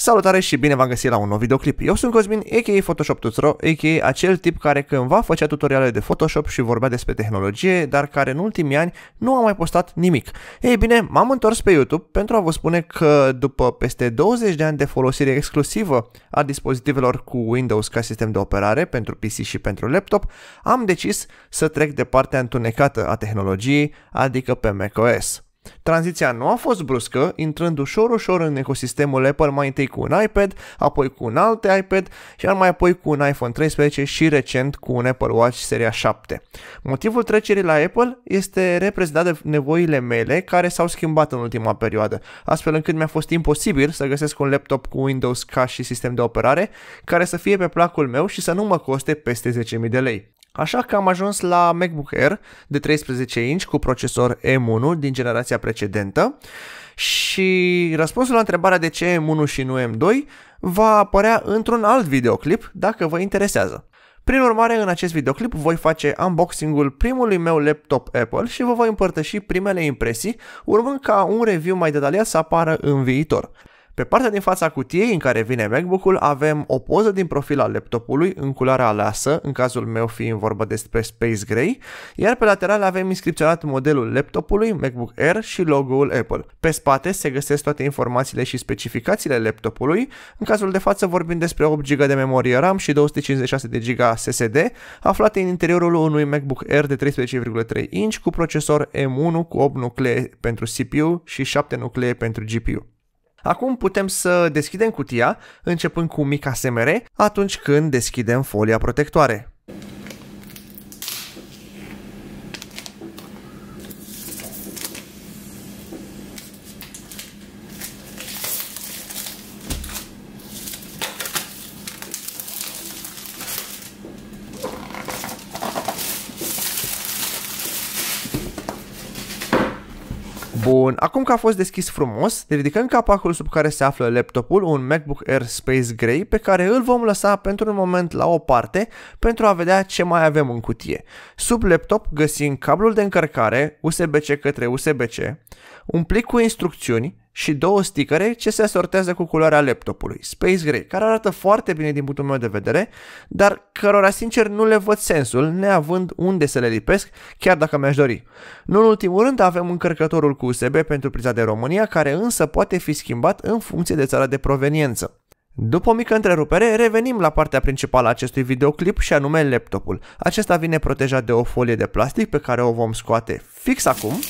Salutare și bine v-am găsit la un nou videoclip. Eu sunt Cosmin, a.k.a. Photoshop Tutro, a.k.a. acel tip care cândva făcea tutoriale de Photoshop și vorbea despre tehnologie, dar care în ultimii ani nu a mai postat nimic. Ei bine, m-am întors pe YouTube pentru a vă spune că după peste 20 de ani de folosire exclusivă a dispozitivelor cu Windows ca sistem de operare pentru PC și pentru laptop, am decis să trec de partea întunecată a tehnologiei, adică pe macOS. Tranziția nu a fost bruscă, intrând ușor-ușor în ecosistemul Apple mai întâi cu un iPad, apoi cu un alt iPad, și iar mai apoi cu un iPhone 13 și recent cu un Apple Watch seria 7. Motivul trecerii la Apple este reprezentat de nevoile mele care s-au schimbat în ultima perioadă, astfel încât mi-a fost imposibil să găsesc un laptop cu Windows ca și sistem de operare care să fie pe placul meu și să nu mă coste peste 10.000 de lei. Așa că am ajuns la MacBook Air de 13 inch cu procesor M1 din generația precedentă și răspunsul la întrebarea de ce M1 și nu M2 va apărea într-un alt videoclip dacă vă interesează. Prin urmare, în acest videoclip voi face unboxing-ul primului meu laptop Apple și vă voi împărtăși primele impresii, urmând ca un review mai detaliat să apară în viitor. Pe partea din fața cutiei în care vine MacBook-ul avem o poză din profil al laptopului în culoarea aleasă, în cazul meu fiind vorba despre Space Gray, iar pe lateral avem inscripționat modelul laptopului, MacBook Air și logo-ul Apple. Pe spate se găsesc toate informațiile și specificațiile laptopului, în cazul de față vorbim despre 8 GB de memorie RAM și 256 de GB SSD, aflate în interiorul unui MacBook Air de 13,3 inch cu procesor M1 cu 8 nuclee pentru CPU și 7 nuclee pentru GPU. Acum putem să deschidem cutia, începând cu mica SMR, atunci când deschidem folia protectoare. Bun, acum că a fost deschis frumos, ridicăm capacul sub care se află laptopul, un MacBook Air Space Gray, pe care îl vom lăsa pentru un moment la o parte pentru a vedea ce mai avem în cutie. Sub laptop găsim cablul de încărcare USB-C către USB-C, un plic cu instrucțiuni și două sticăre ce se asortează cu culoarea laptopului, Space Gray, care arată foarte bine din punctul meu de vedere, dar cărora sincer nu le văd sensul, neavând unde să le lipesc, chiar dacă mi-aș dori. Nu în ultimul rând avem încărcătorul cu USB pentru priza de România, care însă poate fi schimbat în funcție de țara de proveniență. După o mică întrerupere, revenim la partea principală a acestui videoclip și anume laptopul. Acesta vine protejat de o folie de plastic pe care o vom scoate fix acum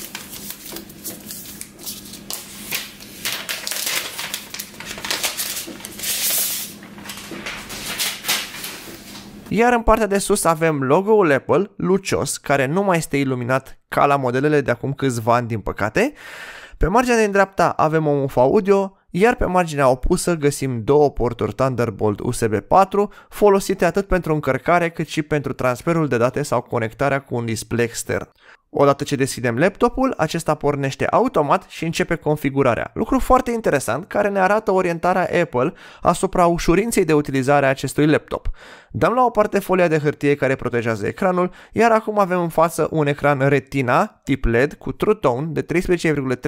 Iar în partea de sus avem logo-ul Apple, lucios, care nu mai este iluminat ca la modelele de acum câțiva ani din păcate. Pe marginea din dreapta avem o mufa audio, iar pe marginea opusă găsim două porturi Thunderbolt USB 4 folosite atât pentru încărcare cât și pentru transferul de date sau conectarea cu un display extern. Odată ce deschidem laptopul, acesta pornește automat și începe configurarea. Lucru foarte interesant care ne arată orientarea Apple asupra ușurinței de utilizare a acestui laptop. Dăm la o parte folia de hârtie care protejează ecranul, iar acum avem în față un ecran retina tip LED cu True Tone de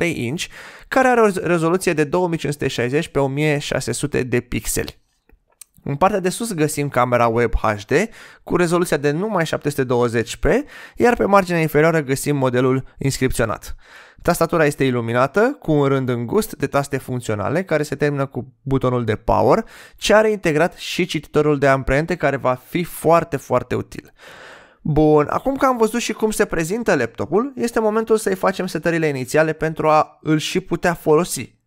13,3 inch care are o rezoluție de 2560 pe 1600 de pixeli. În partea de sus găsim camera web HD cu rezoluția de numai 720p, iar pe marginea inferioară găsim modelul inscripționat. Tastatura este iluminată cu un rând îngust de taste funcționale care se termină cu butonul de power, ce are integrat și cititorul de amprente care va fi foarte, foarte util. Bun, acum că am văzut și cum se prezintă laptopul, este momentul să-i facem setările inițiale pentru a îl și putea folosi.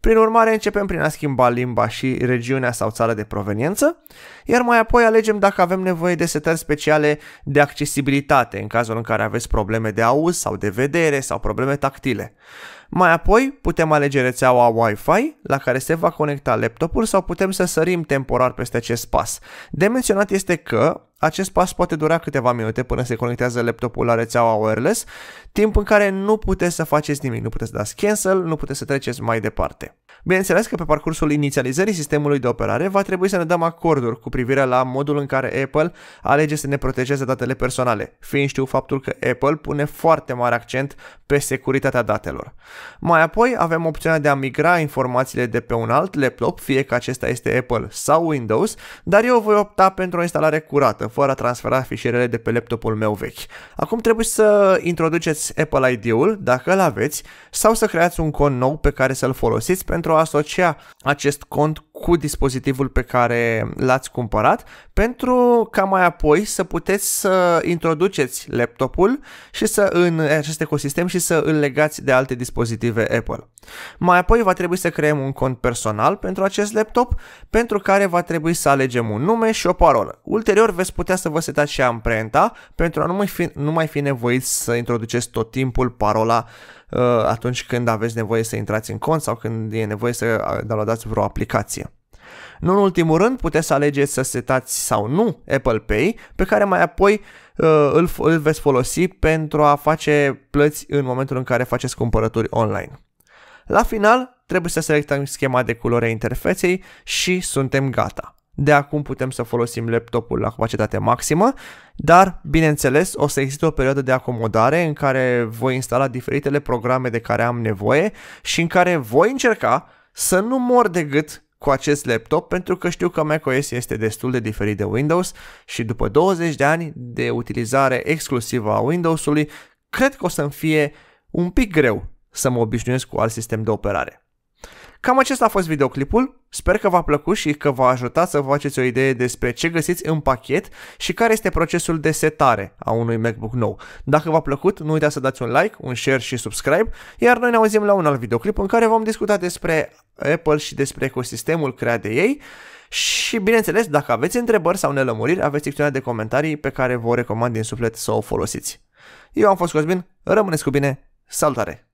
Prin urmare, începem prin a schimba limba și regiunea sau țara de proveniență, iar mai apoi alegem dacă avem nevoie de setări speciale de accesibilitate în cazul în care aveți probleme de auz sau de vedere sau probleme tactile. Mai apoi putem alege rețeaua Wi-Fi la care se va conecta laptopul sau putem să sărim temporar peste acest pas. De menționat este că acest pas poate dura câteva minute până se conectează laptopul la rețeaua wireless, timp în care nu puteți să faceți nimic, nu puteți să dați cancel, nu puteți să treceți mai departe. Bineînțeles că pe parcursul inițializării sistemului de operare va trebui să ne dăm acorduri cu privire la modul în care Apple alege să ne protejeze datele personale, fiind știu faptul că Apple pune foarte mare accent pe securitatea datelor. Mai apoi avem opțiunea de a migra informațiile de pe un alt laptop, fie că acesta este Apple sau Windows, dar eu voi opta pentru o instalare curată, fără a transfera fișierele de pe laptopul meu vechi. Acum trebuie să introduceți Apple ID-ul, dacă îl aveți, sau să creați un cont nou pe care să-l folosiți pentru pentru a asocia acest cont cu dispozitivul pe care l-ați cumpărat pentru ca mai apoi să puteți să introduceți laptopul și să în acest ecosistem și să îl legați de alte dispozitive Apple. Mai apoi va trebui să creăm un cont personal pentru acest laptop, pentru care va trebui să alegem un nume și o parolă. Ulterior veți putea să vă setați și amprenta pentru a nu mai fi, nu mai fi nevoit să introduceți tot timpul parola uh, atunci când aveți nevoie să intrați în cont sau când e nevoie să uh, downloadați vreo aplicație. Nu în ultimul rând, puteți să alegeți să setați sau nu Apple Pay, pe care mai apoi uh, îl, îl veți folosi pentru a face plăți în momentul în care faceți cumpărături online. La final, trebuie să selectăm schema de culoare a interfeței și suntem gata. De acum putem să folosim laptopul la capacitate maximă, dar, bineînțeles, o să existe o perioadă de acomodare în care voi instala diferitele programe de care am nevoie și în care voi încerca să nu mor de gât cu acest laptop pentru că știu că macOS este destul de diferit de Windows și după 20 de ani de utilizare exclusivă a Windows-ului, cred că o să-mi fie un pic greu să mă obișnuiesc cu alt sistem de operare. Cam acesta a fost videoclipul, sper că v-a plăcut și că v-a ajutat să vă faceți o idee despre ce găsiți în pachet și care este procesul de setare a unui MacBook nou. Dacă v-a plăcut, nu uitați să dați un like, un share și subscribe, iar noi ne auzim la un alt videoclip în care vom discuta despre Apple și despre ecosistemul creat de ei și bineînțeles, dacă aveți întrebări sau nelămuriri, aveți secțiunea de comentarii pe care vă recomand din suflet să o folosiți. Eu am fost Cosmin, rămâneți cu bine, salutare!